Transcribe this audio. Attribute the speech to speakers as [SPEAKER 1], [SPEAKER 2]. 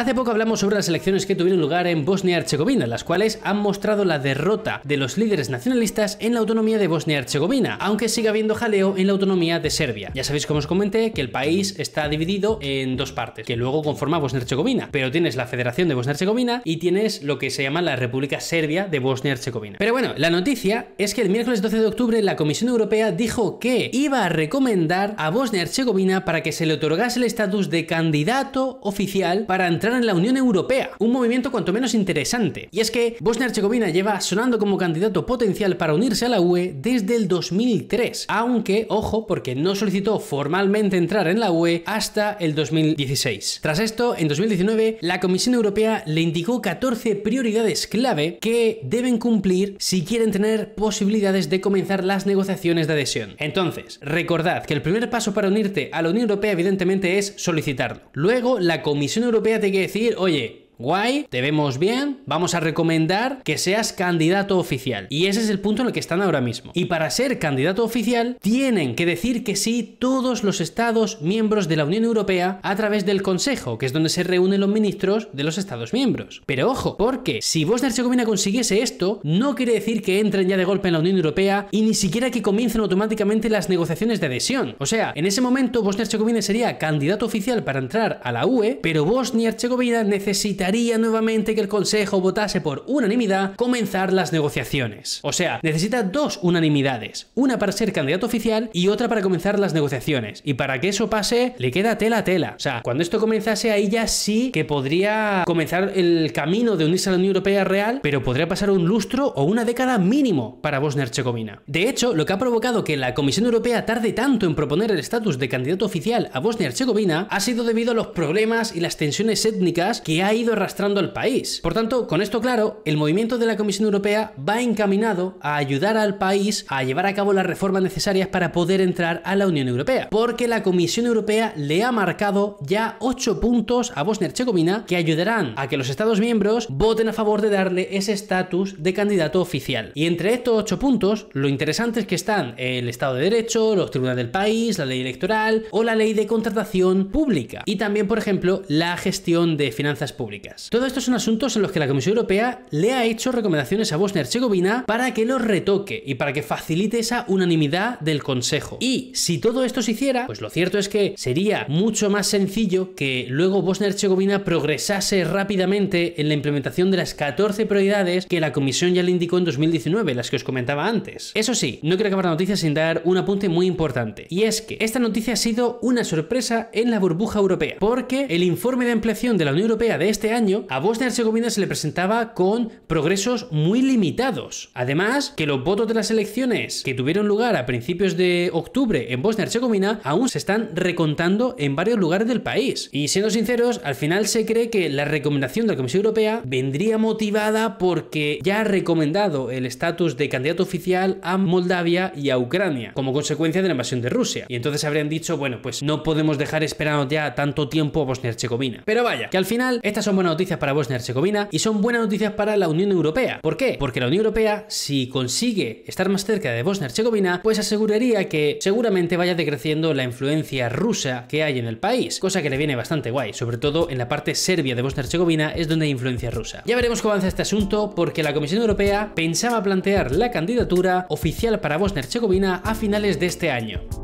[SPEAKER 1] Hace poco hablamos sobre las elecciones que tuvieron lugar en Bosnia Herzegovina, las cuales han mostrado la derrota de los líderes nacionalistas en la autonomía de Bosnia Herzegovina, aunque sigue habiendo jaleo en la autonomía de Serbia. Ya sabéis, como os comenté, que el país está dividido en dos partes, que luego conforma Bosnia Herzegovina, pero tienes la Federación de Bosnia Herzegovina y tienes lo que se llama la República Serbia de Bosnia Herzegovina. Pero bueno, la noticia es que el miércoles 12 de octubre la Comisión Europea dijo que iba a recomendar a Bosnia y Herzegovina para que se le otorgase el estatus de candidato oficial para entrar en la Unión Europea, un movimiento cuanto menos interesante. Y es que Bosnia-Herzegovina lleva sonando como candidato potencial para unirse a la UE desde el 2003, aunque, ojo, porque no solicitó formalmente entrar en la UE hasta el 2016. Tras esto, en 2019, la Comisión Europea le indicó 14 prioridades clave que deben cumplir si quieren tener posibilidades de comenzar las negociaciones de adhesión. Entonces, recordad que el primer paso para unirte a la Unión Europea evidentemente es solicitarlo. Luego, la Comisión Europea te decir, oye, guay, te vemos bien, vamos a recomendar que seas candidato oficial. Y ese es el punto en el que están ahora mismo. Y para ser candidato oficial, tienen que decir que sí todos los estados miembros de la Unión Europea a través del Consejo, que es donde se reúnen los ministros de los estados miembros. Pero ojo, porque si Bosnia-Herzegovina y consiguiese esto, no quiere decir que entren ya de golpe en la Unión Europea y ni siquiera que comiencen automáticamente las negociaciones de adhesión. O sea, en ese momento Bosnia-Herzegovina y sería candidato oficial para entrar a la UE, pero Bosnia-Herzegovina y necesitaría nuevamente que el Consejo votase por unanimidad comenzar las negociaciones. O sea, necesita dos unanimidades, una para ser candidato oficial y otra para comenzar las negociaciones. Y para que eso pase, le queda tela a tela. O sea, cuando esto comenzase ahí ya sí que podría comenzar el camino de unirse a la Unión Europea real, pero podría pasar un lustro o una década mínimo para Bosnia-Herzegovina. De hecho, lo que ha provocado que la Comisión Europea tarde tanto en proponer el estatus de candidato oficial a Bosnia-Herzegovina ha sido debido a los problemas y las tensiones étnicas que ha ido arrastrando al país. Por tanto, con esto claro, el movimiento de la Comisión Europea va encaminado a ayudar al país a llevar a cabo las reformas necesarias para poder entrar a la Unión Europea, porque la Comisión Europea le ha marcado ya ocho puntos a Bosnia y Herzegovina que ayudarán a que los Estados miembros voten a favor de darle ese estatus de candidato oficial. Y entre estos ocho puntos, lo interesante es que están el Estado de Derecho, los tribunales del país, la ley electoral o la ley de contratación pública. Y también, por ejemplo, la gestión de finanzas públicas. Todo esto son asuntos en los que la Comisión Europea le ha hecho recomendaciones a Bosnia-Herzegovina para que los retoque y para que facilite esa unanimidad del Consejo. Y si todo esto se hiciera, pues lo cierto es que sería mucho más sencillo que luego Bosnia-Herzegovina progresase rápidamente en la implementación de las 14 prioridades que la Comisión ya le indicó en 2019, las que os comentaba antes. Eso sí, no quiero acabar la noticia sin dar un apunte muy importante, y es que esta noticia ha sido una sorpresa en la burbuja europea, porque el informe de ampliación de la Unión Europea de este este año, a Bosnia-Herzegovina y se le presentaba con progresos muy limitados. Además, que los votos de las elecciones que tuvieron lugar a principios de octubre en Bosnia-Herzegovina y aún se están recontando en varios lugares del país. Y siendo sinceros, al final se cree que la recomendación de la Comisión Europea vendría motivada porque ya ha recomendado el estatus de candidato oficial a Moldavia y a Ucrania, como consecuencia de la invasión de Rusia. Y entonces habrían dicho, bueno, pues no podemos dejar esperando ya tanto tiempo a Bosnia-Herzegovina. y Pero vaya, que al final estas son buenas noticias para Bosnia-Herzegovina y y son buenas noticias para la Unión Europea. ¿Por qué? Porque la Unión Europea, si consigue estar más cerca de Bosnia-Herzegovina, y pues aseguraría que seguramente vaya decreciendo la influencia rusa que hay en el país, cosa que le viene bastante guay, sobre todo en la parte serbia de Bosnia-Herzegovina y es donde hay influencia rusa. Ya veremos cómo avanza este asunto porque la Comisión Europea pensaba plantear la candidatura oficial para Bosnia-Herzegovina y a finales de este año.